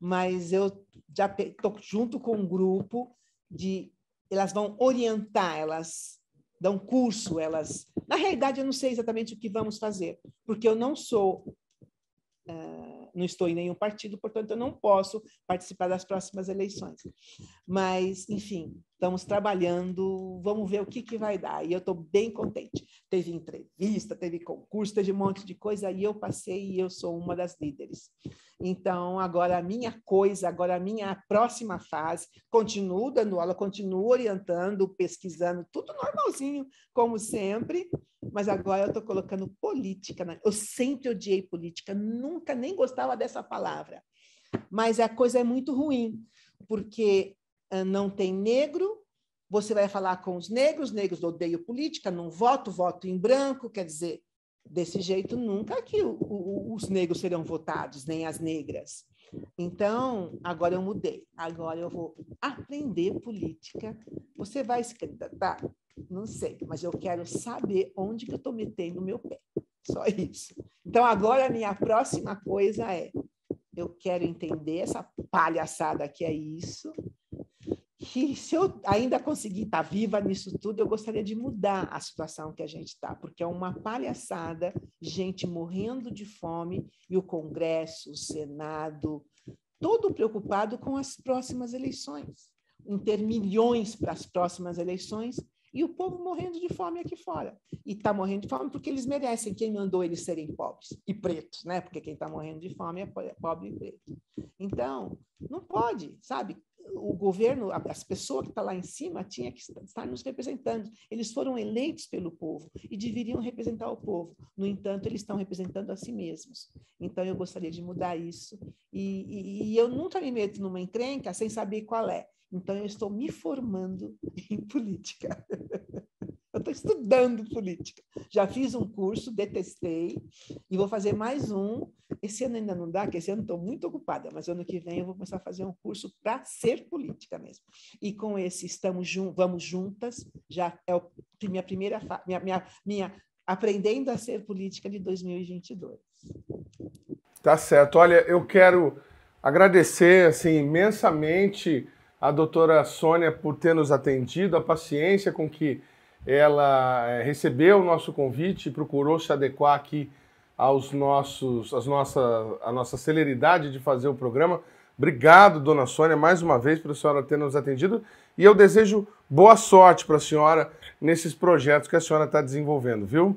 mas eu já estou junto com um grupo de elas vão orientar, elas dão curso, elas. Na realidade, eu não sei exatamente o que vamos fazer, porque eu não sou. Uh, não estou em nenhum partido, portanto, eu não posso participar das próximas eleições. Mas, enfim, Estamos trabalhando, vamos ver o que, que vai dar. E eu estou bem contente. Teve entrevista, teve concurso, teve um monte de coisa, e eu passei e eu sou uma das líderes. Então, agora a minha coisa, agora a minha próxima fase, continuo dando aula, continuo orientando, pesquisando, tudo normalzinho, como sempre, mas agora eu estou colocando política. Na... Eu sempre odiei política, nunca nem gostava dessa palavra. Mas a coisa é muito ruim, porque ah, não tem negro, você vai falar com os negros, negros odeiam política, não voto, voto em branco, quer dizer, desse jeito nunca que o, o, os negros serão votados, nem as negras. Então, agora eu mudei, agora eu vou aprender política. Você vai se candidatar? Tá? Não sei, mas eu quero saber onde que eu estou metendo o meu pé. Só isso. Então, agora a minha próxima coisa é: eu quero entender essa palhaçada que é isso, que se eu ainda conseguir estar tá viva nisso tudo, eu gostaria de mudar a situação que a gente está, porque é uma palhaçada, gente morrendo de fome e o Congresso, o Senado, todo preocupado com as próximas eleições, em ter milhões para as próximas eleições e o povo morrendo de fome aqui fora. E está morrendo de fome porque eles merecem. Quem mandou eles serem pobres e pretos, né? Porque quem está morrendo de fome é, é pobre e preto. Então, não pode, sabe? o governo, as pessoas que estão tá lá em cima tinha que estar nos representando. Eles foram eleitos pelo povo e deveriam representar o povo. No entanto, eles estão representando a si mesmos. Então, eu gostaria de mudar isso. E, e, e eu nunca me meto numa encrenca sem saber qual é. Então, eu estou me formando em política estou estudando política. Já fiz um curso, detestei, e vou fazer mais um. Esse ano ainda não dá, porque esse ano estou muito ocupada, mas ano que vem eu vou começar a fazer um curso para ser política mesmo. E com esse estamos jun vamos juntas, já é o, minha primeira minha, minha, minha aprendendo a ser política de 2022. Tá certo. Olha, eu quero agradecer assim imensamente a doutora Sônia por ter nos atendido, a paciência com que ela é, recebeu o nosso convite e procurou se adequar aqui aos nossos, às nossa, à nossa celeridade de fazer o programa. Obrigado, dona Sônia, mais uma vez, para a senhora ter nos atendido. E eu desejo boa sorte para a senhora nesses projetos que a senhora está desenvolvendo, viu?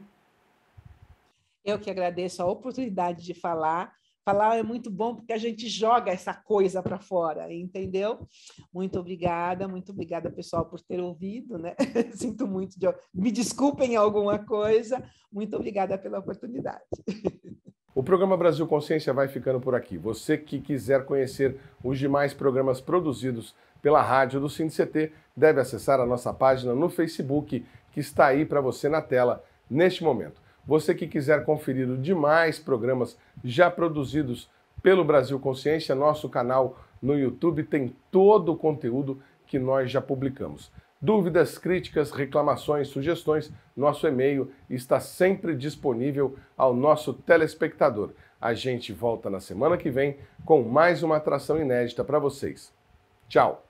Eu que agradeço a oportunidade de falar Falar ah, é muito bom porque a gente joga essa coisa para fora, entendeu? Muito obrigada, muito obrigada, pessoal, por ter ouvido, né? Sinto muito de... Me desculpem alguma coisa. Muito obrigada pela oportunidade. O programa Brasil Consciência vai ficando por aqui. Você que quiser conhecer os demais programas produzidos pela rádio do CineCT, deve acessar a nossa página no Facebook, que está aí para você na tela neste momento. Você que quiser conferir demais programas já produzidos pelo Brasil Consciência, nosso canal no YouTube tem todo o conteúdo que nós já publicamos. Dúvidas, críticas, reclamações, sugestões, nosso e-mail está sempre disponível ao nosso telespectador. A gente volta na semana que vem com mais uma atração inédita para vocês. Tchau!